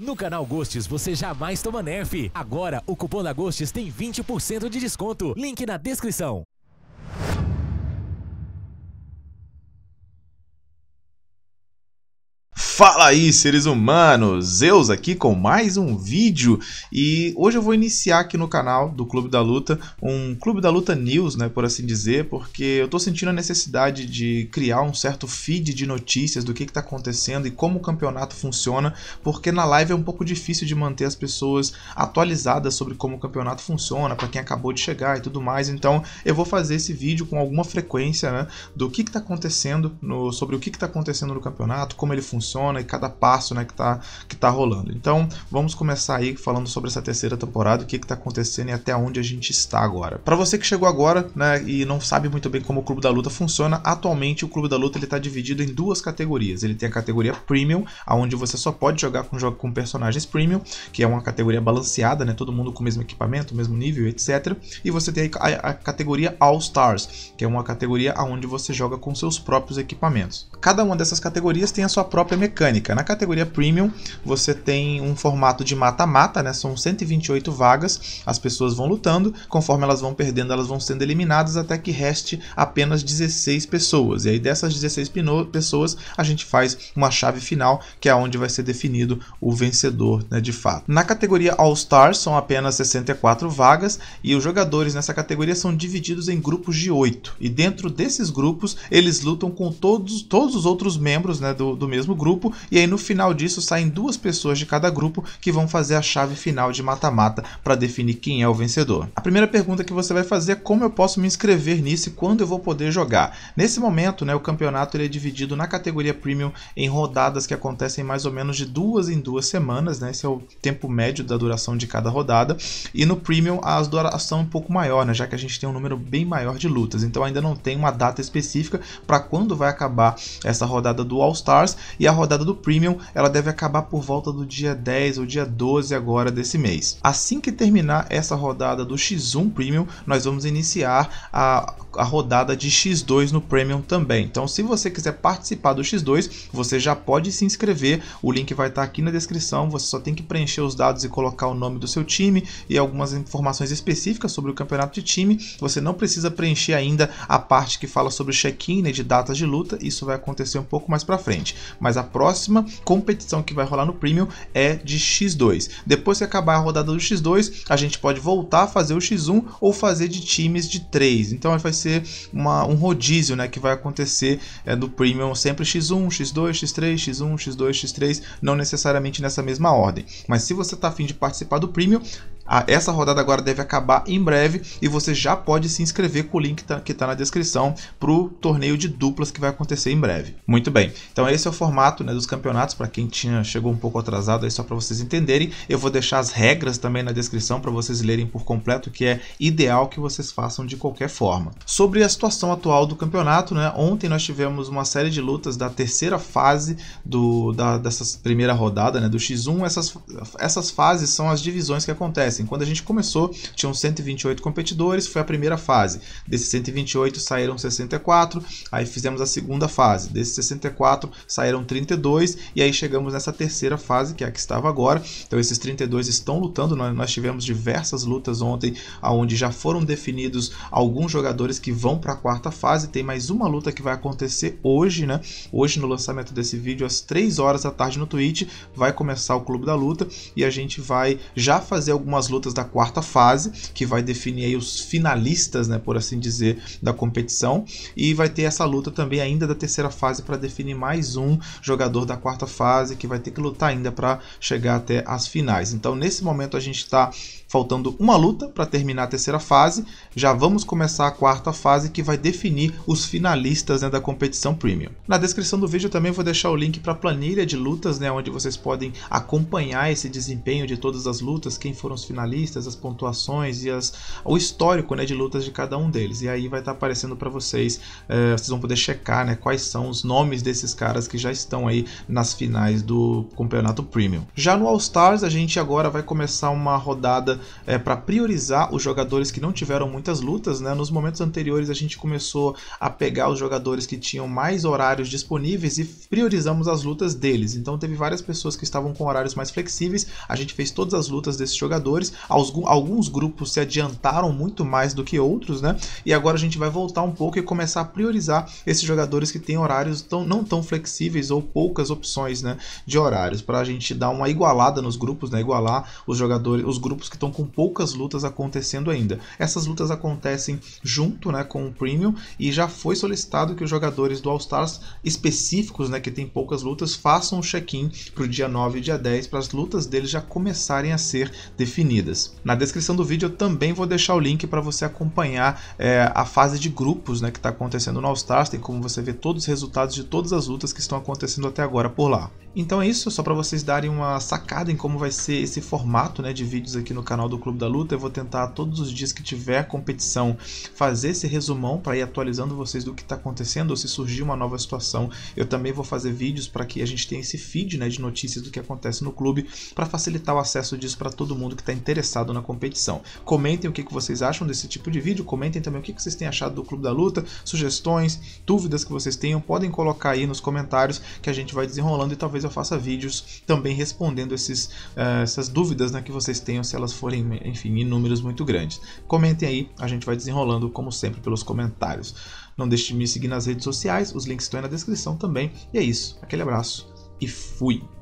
No canal Gostes você jamais toma nerf. Agora o cupom da Gostes tem 20% de desconto. Link na descrição. Fala aí, seres humanos! Zeus aqui com mais um vídeo e hoje eu vou iniciar aqui no canal do Clube da Luta um Clube da Luta News, né, por assim dizer, porque eu tô sentindo a necessidade de criar um certo feed de notícias do que que tá acontecendo e como o campeonato funciona, porque na live é um pouco difícil de manter as pessoas atualizadas sobre como o campeonato funciona, para quem acabou de chegar e tudo mais, então eu vou fazer esse vídeo com alguma frequência, né, do que que tá acontecendo, no, sobre o que que tá acontecendo no campeonato, como ele funciona, funciona e cada passo né, que está que tá rolando. Então vamos começar aí falando sobre essa terceira temporada, o que está acontecendo e até onde a gente está agora. Para você que chegou agora né, e não sabe muito bem como o Clube da Luta funciona, atualmente o Clube da Luta está dividido em duas categorias. Ele tem a categoria Premium, onde você só pode jogar com, com personagens Premium, que é uma categoria balanceada, né, todo mundo com o mesmo equipamento, o mesmo nível, etc. E você tem a, a categoria All Stars, que é uma categoria onde você joga com seus próprios equipamentos. Cada uma dessas categorias tem a sua própria mecânica mecânica. Na categoria Premium, você tem um formato de mata-mata, né? São 128 vagas, as pessoas vão lutando, conforme elas vão perdendo, elas vão sendo eliminadas até que reste apenas 16 pessoas. E aí dessas 16 pessoas, a gente faz uma chave final, que é onde vai ser definido o vencedor, né, de fato. Na categoria All-Stars são apenas 64 vagas e os jogadores nessa categoria são divididos em grupos de 8. E dentro desses grupos, eles lutam com todos, todos os outros membros, né, do, do mesmo grupo grupo, e aí no final disso saem duas pessoas de cada grupo que vão fazer a chave final de mata-mata para definir quem é o vencedor. A primeira pergunta que você vai fazer é como eu posso me inscrever nisso e quando eu vou poder jogar. Nesse momento, né, o campeonato ele é dividido na categoria Premium em rodadas que acontecem mais ou menos de duas em duas semanas, né? Esse é o tempo médio da duração de cada rodada. E no Premium a duração é um pouco maior, né? Já que a gente tem um número bem maior de lutas. Então ainda não tem uma data específica para quando vai acabar essa rodada do All Stars e a rodada temporada do Premium, ela deve acabar por volta do dia 10 ou dia 12 agora desse mês. Assim que terminar essa rodada do X1 Premium, nós vamos iniciar a, a rodada de X2 no Premium também. Então, se você quiser participar do X2, você já pode se inscrever. O link vai estar aqui na descrição. Você só tem que preencher os dados e colocar o nome do seu time e algumas informações específicas sobre o campeonato de time. Você não precisa preencher ainda a parte que fala sobre check-in né, de datas de luta. Isso vai acontecer um pouco mais para frente. Mas a próxima competição que vai rolar no Premium é de X2. Depois que acabar a rodada do X2, a gente pode voltar a fazer o X1 ou fazer de times de 3. Então vai ser uma, um rodízio né, que vai acontecer é, do Premium sempre X1, X2, X3, X1, X2, X3, não necessariamente nessa mesma ordem. Mas se você está afim de participar do Premium, essa rodada agora deve acabar em breve e você já pode se inscrever com o link tá, que está na descrição para o torneio de duplas que vai acontecer em breve. Muito bem, então esse é o formato né, dos campeonatos, para quem tinha chegou um pouco atrasado, aí só para vocês entenderem. Eu vou deixar as regras também na descrição para vocês lerem por completo, que é ideal que vocês façam de qualquer forma. Sobre a situação atual do campeonato, né, ontem nós tivemos uma série de lutas da terceira fase do, da, dessa primeira rodada né, do X1. Essas, essas fases são as divisões que acontecem assim, quando a gente começou, tinham 128 competidores, foi a primeira fase. Desses 128 saíram 64, aí fizemos a segunda fase. Desses 64 saíram 32 e aí chegamos nessa terceira fase, que é a que estava agora. Então esses 32 estão lutando, nós, nós tivemos diversas lutas ontem aonde já foram definidos alguns jogadores que vão para a quarta fase. Tem mais uma luta que vai acontecer hoje, né? Hoje no lançamento desse vídeo às 3 horas da tarde no Twitch vai começar o Clube da Luta e a gente vai já fazer algumas lutas da quarta fase, que vai definir aí os finalistas, né, por assim dizer, da competição. E vai ter essa luta também ainda da terceira fase para definir mais um jogador da quarta fase, que vai ter que lutar ainda para chegar até as finais. Então, nesse momento, a gente está faltando uma luta para terminar a terceira fase. Já vamos começar a quarta fase que vai definir os finalistas né, da competição Premium. Na descrição do vídeo também vou deixar o link para a planilha de lutas, né, onde vocês podem acompanhar esse desempenho de todas as lutas, quem foram os finalistas finalistas, as pontuações e as, o histórico né, de lutas de cada um deles. E aí vai estar tá aparecendo para vocês, é, vocês vão poder checar né, quais são os nomes desses caras que já estão aí nas finais do campeonato Premium. Já no All Stars, a gente agora vai começar uma rodada é, eh, para priorizar os jogadores que não tiveram muitas lutas. Né? Nos momentos anteriores, a gente começou a pegar os jogadores que tinham mais horários disponíveis e priorizamos as lutas deles. Então, teve várias pessoas que estavam com horários mais flexíveis, a gente fez todas as lutas desses jogadores Alguns grupos se adiantaram muito mais do que outros, né? E agora a gente vai voltar um pouco e começar a priorizar esses jogadores que têm horários tão, não tão flexíveis ou poucas opções, né? De horários, para a gente dar uma igualada nos grupos, né? Igualar os jogadores, os grupos que estão com poucas lutas acontecendo ainda. Essas lutas acontecem junto, né? Com o Premium e já foi solicitado que os jogadores do All-Stars específicos, né? Que tem poucas lutas, façam o um check-in para o dia 9 e dia 10 para as lutas deles já começarem a ser definidas definidas. Na descrição do vídeo eu também vou deixar o link para você acompanhar é, a fase de grupos né, que está acontecendo no All Stars, tem como você ver todos os resultados de todas as lutas que estão acontecendo até agora por lá. Então é isso, só para vocês darem uma sacada em como vai ser esse formato né, de vídeos aqui no canal do Clube da Luta, eu vou tentar todos os dias que tiver competição fazer esse resumão para ir atualizando vocês do que está acontecendo, ou se surgir uma nova situação, eu também vou fazer vídeos para que a gente tenha esse feed né, de notícias do que acontece no clube, para facilitar o acesso disso para todo mundo que está interessado na competição. Comentem o que, que vocês acham desse tipo de vídeo, comentem também o que, que vocês têm achado do Clube da Luta, sugestões, dúvidas que vocês tenham, podem colocar aí nos comentários que a gente vai desenrolando e talvez eu faça vídeos também respondendo esses, eh, essas dúvidas né, que vocês tenham, se elas forem, enfim, em números muito grandes. Comentem aí, a gente vai desenrolando, como sempre, pelos comentários. Não deixe de me seguir nas redes sociais, os links estão aí na descrição também. E é isso, aquele abraço e fui!